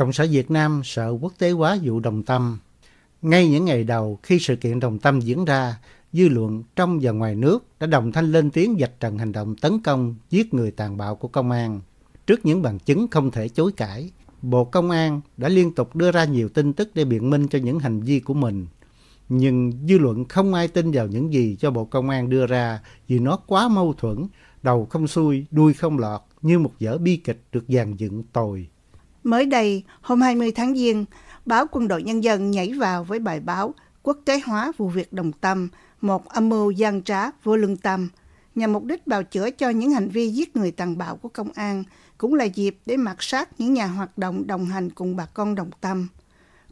Cộng sản Việt Nam sợ quốc tế hóa vụ đồng tâm. Ngay những ngày đầu khi sự kiện đồng tâm diễn ra, dư luận trong và ngoài nước đã đồng thanh lên tiếng dạch trần hành động tấn công, giết người tàn bạo của công an. Trước những bằng chứng không thể chối cãi, Bộ Công an đã liên tục đưa ra nhiều tin tức để biện minh cho những hành vi của mình. Nhưng dư luận không ai tin vào những gì cho Bộ Công an đưa ra vì nó quá mâu thuẫn, đầu không xuôi, đuôi không lọt như một vở bi kịch được dàn dựng tồi. Mới đây, hôm 20 tháng Giêng, báo Quân đội Nhân dân nhảy vào với bài báo Quốc tế hóa vụ việc đồng tâm, một âm mưu gian trá vô lương tâm, nhằm mục đích bào chữa cho những hành vi giết người tàn bạo của công an, cũng là dịp để mặc sát những nhà hoạt động đồng hành cùng bà con đồng tâm.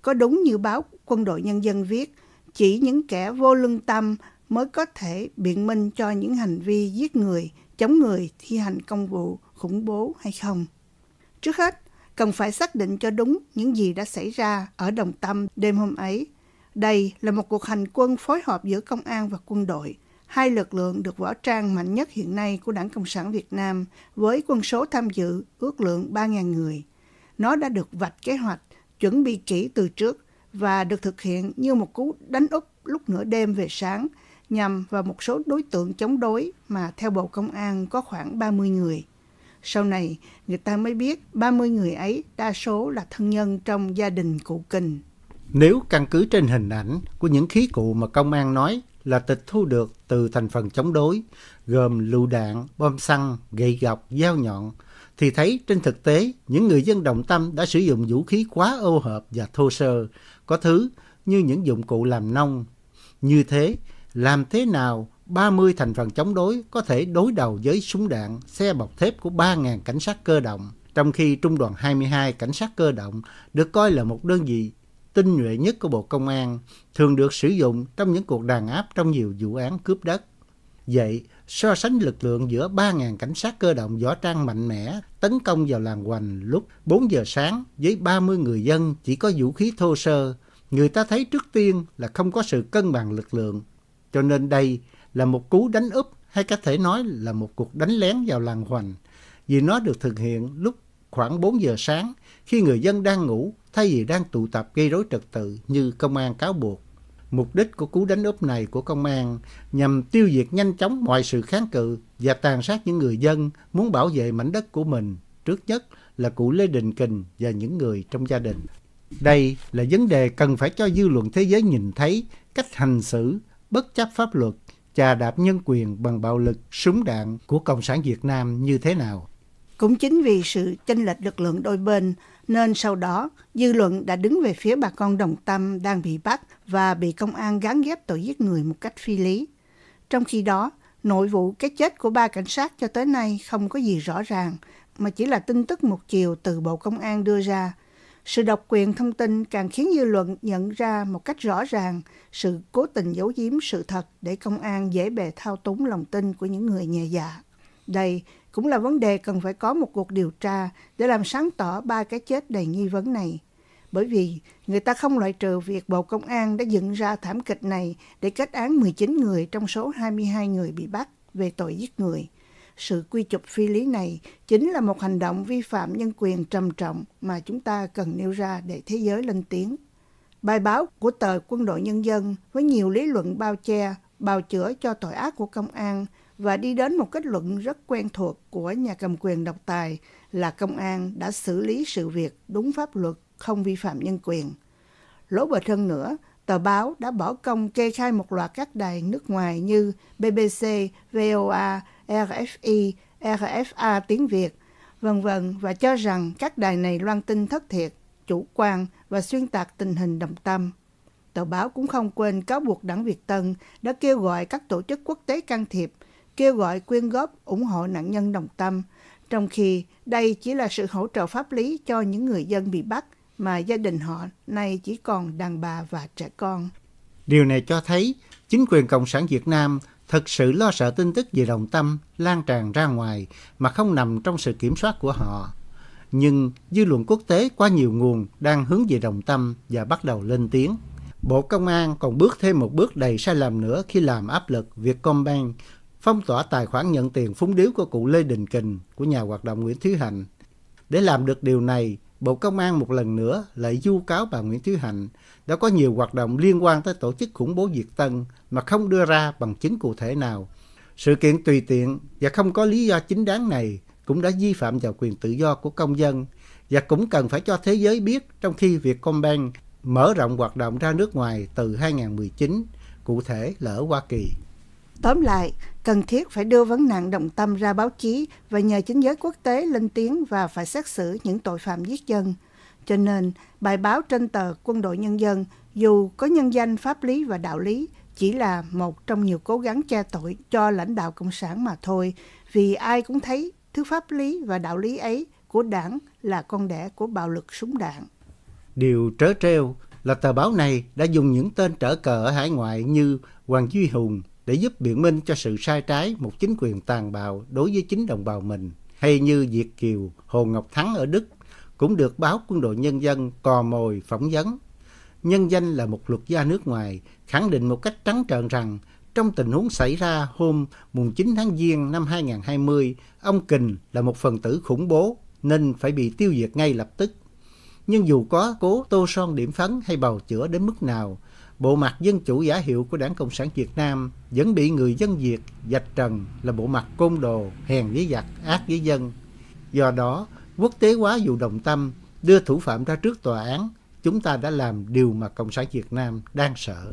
Có đúng như báo Quân đội Nhân dân viết, chỉ những kẻ vô lương tâm mới có thể biện minh cho những hành vi giết người, chống người, thi hành công vụ, khủng bố hay không. Trước hết, cần phải xác định cho đúng những gì đã xảy ra ở Đồng Tâm đêm hôm ấy. Đây là một cuộc hành quân phối hợp giữa công an và quân đội, hai lực lượng được võ trang mạnh nhất hiện nay của Đảng Cộng sản Việt Nam với quân số tham dự ước lượng 3.000 người. Nó đã được vạch kế hoạch, chuẩn bị kỹ từ trước và được thực hiện như một cú đánh úp lúc nửa đêm về sáng nhằm vào một số đối tượng chống đối mà theo Bộ Công an có khoảng 30 người. Sau này, người ta mới biết 30 người ấy đa số là thân nhân trong gia đình cụ Kình. Nếu căn cứ trên hình ảnh của những khí cụ mà công an nói là tịch thu được từ thành phần chống đối, gồm lựu đạn, bom xăng, gậy gọc, dao nhọn, thì thấy trên thực tế những người dân đồng tâm đã sử dụng vũ khí quá ô hợp và thô sơ, có thứ như những dụng cụ làm nông. Như thế, làm thế nào 30 thành phần chống đối có thể đối đầu với súng đạn, xe bọc thép của 3.000 cảnh sát cơ động, trong khi Trung đoàn 22 cảnh sát cơ động được coi là một đơn vị tinh nhuệ nhất của Bộ Công an, thường được sử dụng trong những cuộc đàn áp trong nhiều vụ án cướp đất. Vậy, so sánh lực lượng giữa 3.000 cảnh sát cơ động võ trang mạnh mẽ tấn công vào làng Hoành lúc 4 giờ sáng với 30 người dân chỉ có vũ khí thô sơ, người ta thấy trước tiên là không có sự cân bằng lực lượng. Cho nên đây là một cú đánh úp hay có thể nói là một cuộc đánh lén vào làng Hoành vì nó được thực hiện lúc khoảng 4 giờ sáng khi người dân đang ngủ thay vì đang tụ tập gây rối trật tự như công an cáo buộc. Mục đích của cú đánh úp này của công an nhằm tiêu diệt nhanh chóng mọi sự kháng cự và tàn sát những người dân muốn bảo vệ mảnh đất của mình, trước nhất là cụ Lê Đình Kình và những người trong gia đình. Đây là vấn đề cần phải cho dư luận thế giới nhìn thấy cách hành xử bất chấp pháp luật chà đạp nhân quyền bằng bạo lực, súng đạn của Cộng sản Việt Nam như thế nào. Cũng chính vì sự chênh lệch lực lượng đôi bên nên sau đó dư luận đã đứng về phía bà con đồng tâm đang bị bắt và bị công an gán ghép tội giết người một cách phi lý. Trong khi đó, nội vụ cái chết của ba cảnh sát cho tới nay không có gì rõ ràng, mà chỉ là tin tức một chiều từ Bộ Công an đưa ra – sự độc quyền thông tin càng khiến dư luận nhận ra một cách rõ ràng sự cố tình giấu giếm sự thật để công an dễ bề thao túng lòng tin của những người nhẹ dạ. Đây cũng là vấn đề cần phải có một cuộc điều tra để làm sáng tỏ ba cái chết đầy nghi vấn này. Bởi vì người ta không loại trừ việc Bộ Công an đã dựng ra thảm kịch này để kết án 19 người trong số 22 người bị bắt về tội giết người sự quy chụp phi lý này chính là một hành động vi phạm nhân quyền trầm trọng mà chúng ta cần nêu ra để thế giới lên tiếng. Bài báo của tờ Quân đội Nhân dân với nhiều lý luận bao che, bào chữa cho tội ác của công an và đi đến một kết luận rất quen thuộc của nhà cầm quyền độc tài là công an đã xử lý sự việc đúng pháp luật, không vi phạm nhân quyền. Lỗ bịch thân nữa, tờ báo đã bỏ công kê khai một loạt các đài nước ngoài như BBC, VOA, RFI, RFA tiếng Việt, vân vân và cho rằng các đài này loan tin thất thiệt, chủ quan và xuyên tạc tình hình đồng tâm. Tờ báo cũng không quên cáo buộc đảng Việt Tân đã kêu gọi các tổ chức quốc tế can thiệp, kêu gọi quyên góp ủng hộ nạn nhân đồng tâm, trong khi đây chỉ là sự hỗ trợ pháp lý cho những người dân bị bắt mà gia đình họ nay chỉ còn đàn bà và trẻ con. Điều này cho thấy chính quyền Cộng sản Việt Nam thực sự lo sợ tin tức về đồng tâm lan tràn ra ngoài mà không nằm trong sự kiểm soát của họ. Nhưng dư luận quốc tế qua nhiều nguồn đang hướng về đồng tâm và bắt đầu lên tiếng. Bộ Công an còn bước thêm một bước đầy sai lầm nữa khi làm áp lực việc Vietcombank phong tỏa tài khoản nhận tiền phúng điếu của cụ Lê Đình Kình của nhà hoạt động Nguyễn Thúy Hạnh. Để làm được điều này, Bộ Công an một lần nữa lại du cáo bà Nguyễn Thúy Hạnh đã có nhiều hoạt động liên quan tới tổ chức khủng bố diệt Tân mà không đưa ra bằng chứng cụ thể nào. Sự kiện tùy tiện và không có lý do chính đáng này cũng đã vi phạm vào quyền tự do của công dân và cũng cần phải cho thế giới biết trong khi việc Vietcombank mở rộng hoạt động ra nước ngoài từ 2019, cụ thể là ở Hoa Kỳ. Tóm lại, cần thiết phải đưa vấn nạn động tâm ra báo chí và nhờ chính giới quốc tế lên tiếng và phải xét xử những tội phạm giết dân. Cho nên, bài báo trên tờ Quân đội Nhân dân, dù có nhân danh pháp lý và đạo lý, chỉ là một trong nhiều cố gắng che tội cho lãnh đạo Cộng sản mà thôi, vì ai cũng thấy thứ pháp lý và đạo lý ấy của đảng là con đẻ của bạo lực súng đạn. Điều trớ trêu là tờ báo này đã dùng những tên trở cờ ở hải ngoại như Hoàng Duy Hùng, để giúp biện minh cho sự sai trái một chính quyền tàn bạo đối với chính đồng bào mình. Hay như Việt Kiều, Hồ Ngọc Thắng ở Đức cũng được báo quân đội nhân dân cò mồi phỏng vấn. Nhân danh là một luật gia nước ngoài khẳng định một cách trắng trợn rằng trong tình huống xảy ra hôm mùng 9 tháng Giêng năm 2020, ông Kình là một phần tử khủng bố nên phải bị tiêu diệt ngay lập tức. Nhưng dù có cố tô son điểm phấn hay bào chữa đến mức nào, bộ mặt dân chủ giả hiệu của đảng Cộng sản Việt Nam vẫn bị người dân Việt dạch trần là bộ mặt côn đồ, hèn với giặc, ác với dân. Do đó, quốc tế hóa dù đồng tâm, đưa thủ phạm ra trước tòa án, chúng ta đã làm điều mà Cộng sản Việt Nam đang sợ.